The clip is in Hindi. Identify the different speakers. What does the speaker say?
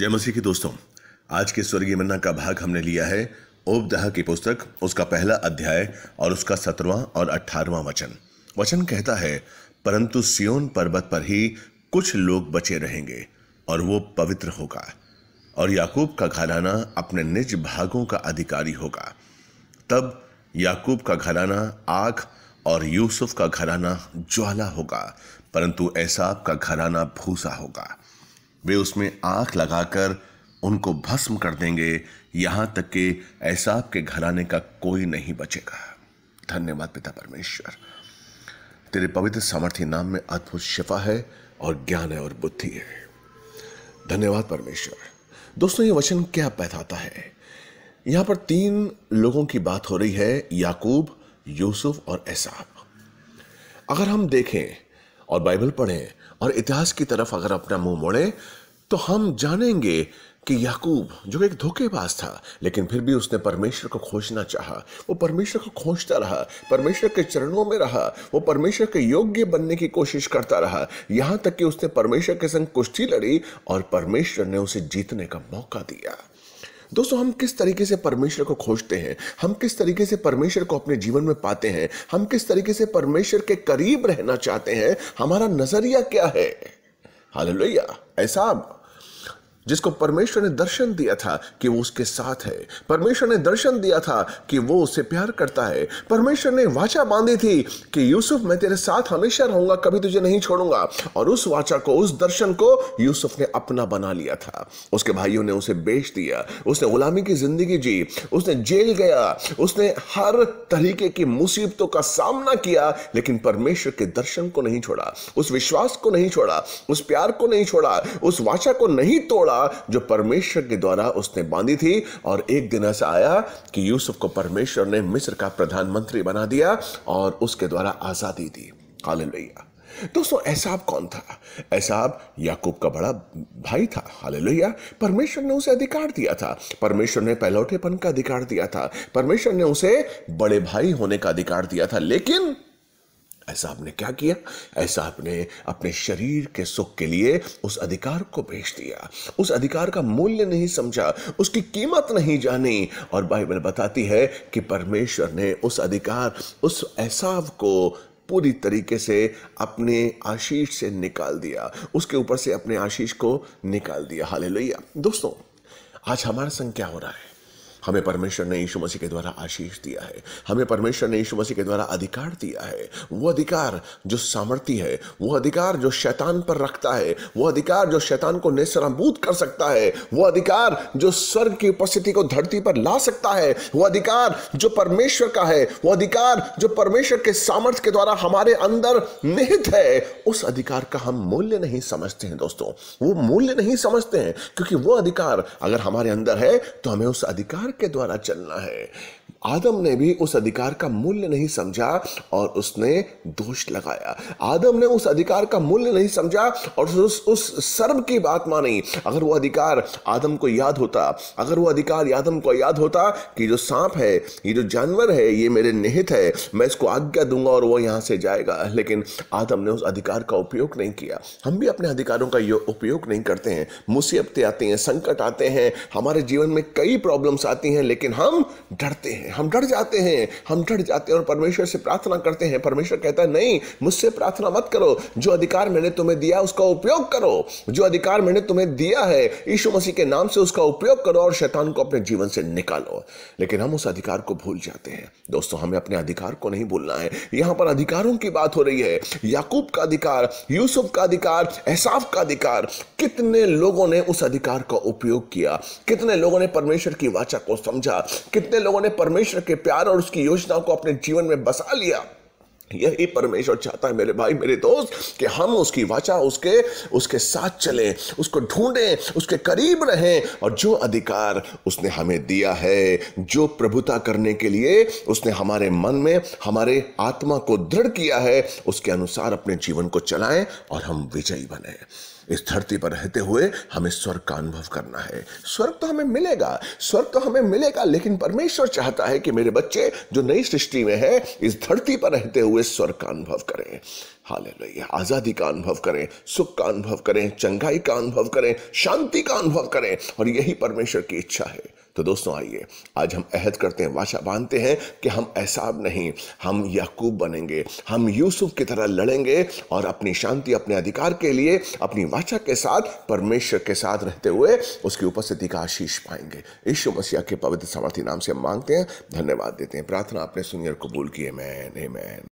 Speaker 1: जय मसीह की दोस्तों आज के स्वर्गीय मन्ना का भाग हमने लिया है ओपदह की पुस्तक उसका पहला अध्याय और उसका सत्रवां और अठारवां वचन वचन कहता है परंतु सियोन पर्वत पर ही कुछ लोग बचे रहेंगे और वो पवित्र होगा और याकूब का घराना अपने निज भागों का अधिकारी होगा तब याकूब का घराना आग और यूसुफ का घराना ज्वाला होगा परंतु ऐसा का घराना भूसा होगा वे उसमें आंख लगाकर उनको भस्म कर देंगे यहां तक कि ऐसा आपके घराने का कोई नहीं बचेगा धन्यवाद पिता परमेश्वर तेरे पवित्र सामर्थ्य नाम में अद्भुत शिफा है और ज्ञान है और बुद्धि है धन्यवाद परमेश्वर दोस्तों ये वचन क्या पैथाता है यहां पर तीन लोगों की बात हो रही है याकूब यूसुफ और एसाब अगर हम देखें और बाइबल पढ़ें और इतिहास की तरफ अगर अपना मुंह मोड़ें तो हम जानेंगे कि याकूब जो एक धोखेबाज था लेकिन फिर भी उसने परमेश्वर को खोजना चाहा वो परमेश्वर को खोजता रहा परमेश्वर के चरणों में रहा वो परमेश्वर के योग्य बनने की कोशिश करता रहा यहाँ तक कि उसने परमेश्वर के संग कुश्ती लड़ी और परमेश्वर ने उसे जीतने का मौका दिया दोस्तों हम किस तरीके से परमेश्वर को खोजते हैं हम किस तरीके से परमेश्वर को अपने जीवन में पाते हैं हम किस तरीके से परमेश्वर के करीब रहना चाहते हैं हमारा नजरिया क्या है हाल ऐसा जिसको परमेश्वर ने दर्शन दिया था कि वो उसके साथ है परमेश्वर ने दर्शन दिया था कि वो उससे प्यार करता है परमेश्वर ने वाचा बांधी थी कि यूसुफ मैं तेरे साथ हमेशा रहूंगा कभी तुझे नहीं छोड़ूंगा और उस वाचा को उस दर्शन को यूसुफ ने अपना बना लिया था उसके भाइयों ने उसे बेच दिया उसने गुलामी की जिंदगी जी उसने जेल गया उसने हर तरीके की मुसीबतों का सामना किया लेकिन परमेश्वर के दर्शन को नहीं छोड़ा उस विश्वास को नहीं छोड़ा उस प्यार को नहीं छोड़ा उस वाचा को नहीं तोड़ा जगह जो परमेश्वर के द्वारा उसने बांधी थी और एक दिन ऐसा आया कि यूसुफ को परमेश्वर ने मिस्र का प्रधानमंत्री बना दिया और उसके द्वारा आज़ादी दी हालेलुया दोस्तों ऐसा कौन था ऐसा याकूब का बड़ा भाई था हालेलुया परमेश्वर ने उसे अधिकार दिया था परमेश्वर ने पहलौटेपन का अधिकार दिया था परमेश्वर ने उसे बड़े भाई होने का अधिकार दिया था लेकिन ऐसा आपने क्या किया ऐसा आपने अपने शरीर के सुख के लिए उस अधिकार को बेच दिया उस अधिकार का मूल्य नहीं समझा उसकी कीमत नहीं जानी और बाइबल बताती है कि परमेश्वर ने उस अधिकार उस एहसाब को पूरी तरीके से अपने आशीष से निकाल दिया उसके ऊपर से अपने आशीष को निकाल दिया हाल दोस्तों आज हमारा संग क्या हो रहा है हमें परमेश्वर ने यीशु मसीह के द्वारा आशीष दिया है हमें परमेश्वर ने यीशु मसीह के द्वारा अधिकार दिया है वो अधिकार जो सामर्थ्य है वो अधिकार जो शैतान पर रखता है वो अधिकार जो शैतान को नेसराबूत कर सकता है वो अधिकार जो स्वर्ग की उपस्थिति को धरती पर ला सकता है वो अधिकार जो परमेश्वर का है वो अधिकार जो परमेश्वर के सामर्थ्य के द्वारा हमारे अंदर निहित है उस अधिकार का हम मूल्य नहीं समझते हैं दोस्तों वो मूल्य नहीं समझते हैं क्योंकि वो अधिकार अगर हमारे अंदर है तो हमें उस अधिकार के द्वारा चलना है आदम ने भी उस अधिकार का मूल्य नहीं समझा और उसने दोष लगाया आदम ने उस अधिकार का मूल्य नहीं समझा और उस उस सर्व की बात मानी अगर वो अधिकार आदम को याद होता अगर वो अधिकार आदम को याद होता कि जो सांप है ये जो जानवर है ये मेरे निहित है मैं इसको आज्ञा दूंगा और वो यहाँ से जाएगा लेकिन आदम ने उस अधिकार का उपयोग नहीं किया हम भी अपने अधिकारों का उपयोग नहीं करते हैं मुसीबतें आती हैं संकट आते हैं हमारे जीवन में कई प्रॉब्लम्स आती हैं लेकिन हम डरते हैं हम डर जाते हैं हम डर जाते हैं और परमेश्वर से प्रार्थना करते हैं परमेश्वर कहता है नहीं मुझसे प्रार्थना मत करो जो अधिकार मैंने तुम्हें दिया उसका उपयोग करो जो अधिकार मैंने तुम्हें दिया है यीशु मसीह के नाम से उसका उपयोग करो और शैतान को अपने जीवन से निकालो लेकिन हम उस अधिकार को भूल जाते हैं दोस्तों हमें अपने अधिकार को नहीं भूलना है यहाँ पर अधिकारों की बात हो रही है याकूब का अधिकार यूसुफ का अधिकार एहसाफ का अधिकार कितने लोगों ने उस अधिकार का उपयोग किया कितने लोगों ने परमेश्वर की वाचा को समझा कितने लोगों ने परमेश्वर परमेश्वर के प्यार और उसकी योजनाओं को अपने जीवन में बसा लिया यही परमेश्वर चाहता है मेरे भाई मेरे दोस्त कि हम उसकी वाचा उसके उसके साथ चलें उसको ढूंढें उसके करीब रहें और जो अधिकार उसने हमें दिया है जो प्रभुता करने के लिए उसने हमारे मन में हमारे आत्मा को दृढ़ किया है उसके अनुसार अपने जीवन को चलाएं और हम विजयी बने इस धरती पर रहते हुए हमें स्वर्ग का अनुभव करना है स्वर्ग तो हमें मिलेगा स्वर्ग तो हमें मिलेगा लेकिन परमेश्वर चाहता है कि मेरे बच्चे जो नई सृष्टि में है इस धरती पर रहते हुए स्वर्ग का अनुभव करें हाल आज़ादी का अनुभव करें सुख का अनुभव करें चंगाई का अनुभव करें शांति का अनुभव करें और यही परमेश्वर की इच्छा है तो दोस्तों आइए आज हम अहद करते हैं वाचा बांधते हैं कि हम ऐसाब नहीं हम याकूब बनेंगे हम यूसुफ की तरह लड़ेंगे और अपनी शांति अपने अधिकार के लिए अपनी वाचा के साथ परमेश्वर के साथ रहते हुए उसकी उपस्थिति का आशीष पाएंगे ईश्व मसीह के पवित्र समर्थी नाम से हम मांगते हैं धन्यवाद देते हैं प्रार्थना आपने सुनियर कबूल किए मैन मैन